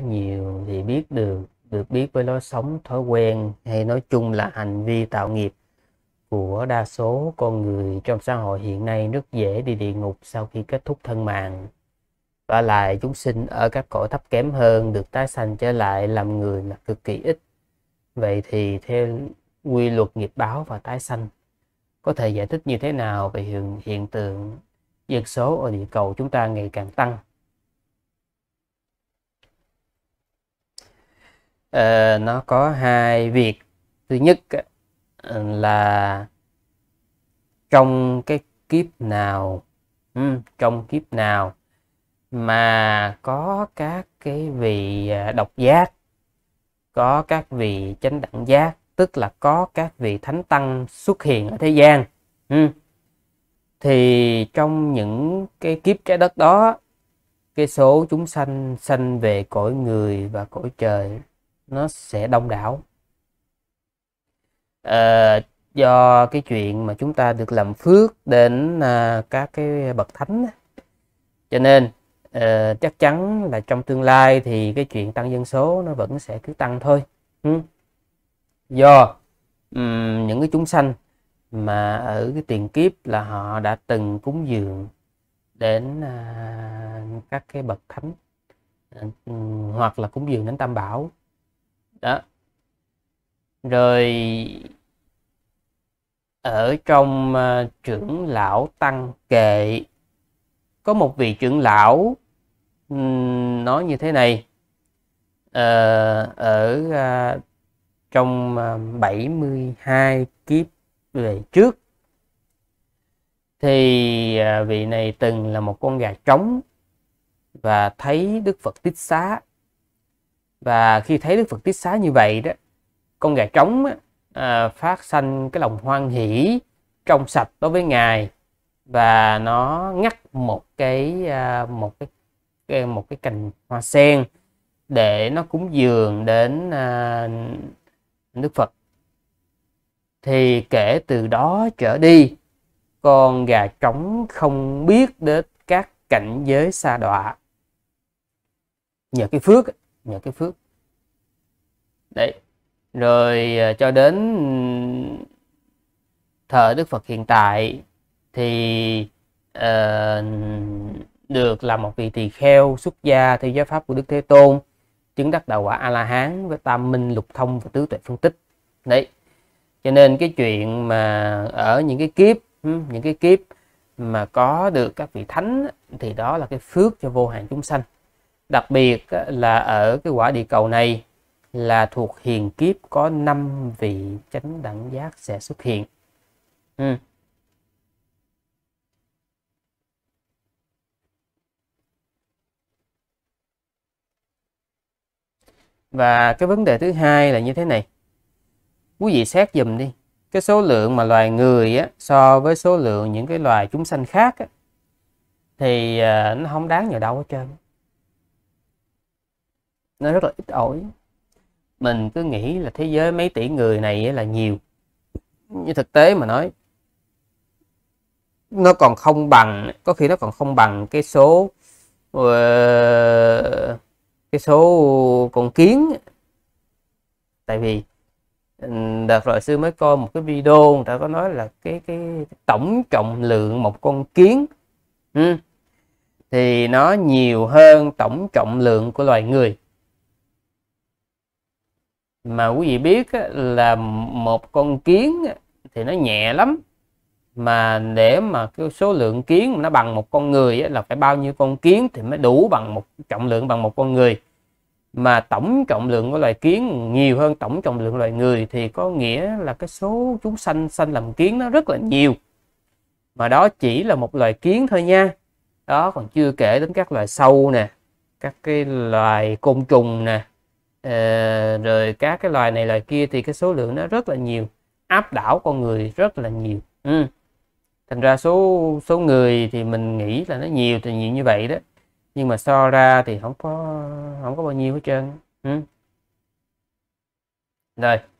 nhiều thì biết được được biết với lối sống thói quen hay nói chung là hành vi tạo nghiệp của đa số con người trong xã hội hiện nay rất dễ đi địa ngục sau khi kết thúc thân mạng và lại chúng sinh ở các cõi thấp kém hơn được tái sanh trở lại làm người là cực kỳ ít vậy thì theo quy luật nghiệp báo và tái sanh có thể giải thích như thế nào về hiện hiện tượng dân số ở địa cầu chúng ta ngày càng tăng uh, nó có hai việc thứ nhất ờ, là trong cái kiếp nào ừ, trong kiếp nào mà có các cái vị ờ, độc giác có các vị chánh đẳng giác tức là có các vị thánh tăng xuất hiện ở thế gian ừ. thì trong những cái kiếp trái đất đó cái số chúng sanh sanh về cõi người và cõi trời nó sẽ đông đảo à, do cái chuyện mà chúng ta được làm phước đến à, các cái bậc thánh cho nên à, chắc chắn là trong tương lai thì cái chuyện tăng dân số nó vẫn sẽ cứ tăng thôi do um, những cái chúng sanh mà ở cái tiền kiếp là họ đã từng cúng dường đến à, các cái bậc thánh hoặc là cúng dường đến tam bảo đó rồi ở trong uh, trưởng lão tăng kệ có một vị trưởng lão um, nói như thế này uh, ở uh, trong uh, 72 kiếp về trước thì uh, vị này từng là một con gà trống và thấy Đức Phật Tích Xá và khi thấy đức phật tiết xá như vậy đó con gà trống á, à, phát sanh cái lòng hoan hỷ trong sạch đối với ngài và nó ngắt một cái à, một cái một cái cành hoa sen để nó cúng dường đến à, đức phật thì kể từ đó trở đi con gà trống không biết đến các cảnh giới xa đọa nhờ cái phước nhờ cái phước đấy rồi ờ, cho đến thờ Đức Phật hiện tại thì uh, được là một vị tỳ kheo xuất gia theo giáo pháp của Đức Thế Tôn chứng đắc đạo quả A La Hán với tam minh lục thông và tứ tuệ phân tích đấy cho nên cái chuyện mà ở những cái kiếp ừ, những cái kiếp mà có được các vị thánh thì đó là cái phước cho vô hạn chúng sanh đặc biệt ờ, là ở cái quả địa cầu này là thuộc hiền kiếp có 5 vị chánh đẳng giác sẽ xuất hiện ừ. và cái vấn đề thứ hai là như thế này quý vị xét dùm đi cái số lượng mà loài người á, so với số lượng những cái loài chúng sanh khác á, thì ờ, nó không đáng vào đâu hết trơn nó rất là ít ỏi mình cứ nghĩ là thế giới mấy tỷ người này là nhiều nhưng thực tế mà nói nó còn không bằng có khi nó còn không bằng cái số ờ, cái số con kiến tại vì ừ, đợt rồi sư mới coi một cái video người ta có nói là cái cái tổng trọng lượng một con kiến ừ. thì nó nhiều hơn tổng trọng lượng của loài người mà quý vị biết là một con kiến thì nó nhẹ lắm mà để mà cái số lượng kiến nó bằng một con người là phải bao nhiêu con kiến thì mới đủ bằng một trọng lượng bằng một con người mà tổng trọng lượng của loài kiến nhiều hơn tổng trọng lượng loài người thì có nghĩa là cái số chúng sanh sanh làm kiến nó rất là nhiều mà đó chỉ là một loài kiến thôi nha đó còn chưa kể đến các loài sâu nè các cái loài côn trùng nè uh, rồi các cái loài này loài kia thì cái số lượng nó rất là nhiều áp đảo con người rất là nhiều ừ. thành ra số số người thì mình nghĩ là nó nhiều thì nhiều như vậy đó nhưng mà so ra thì không có không có bao nhiêu hết trơn ừ. rồi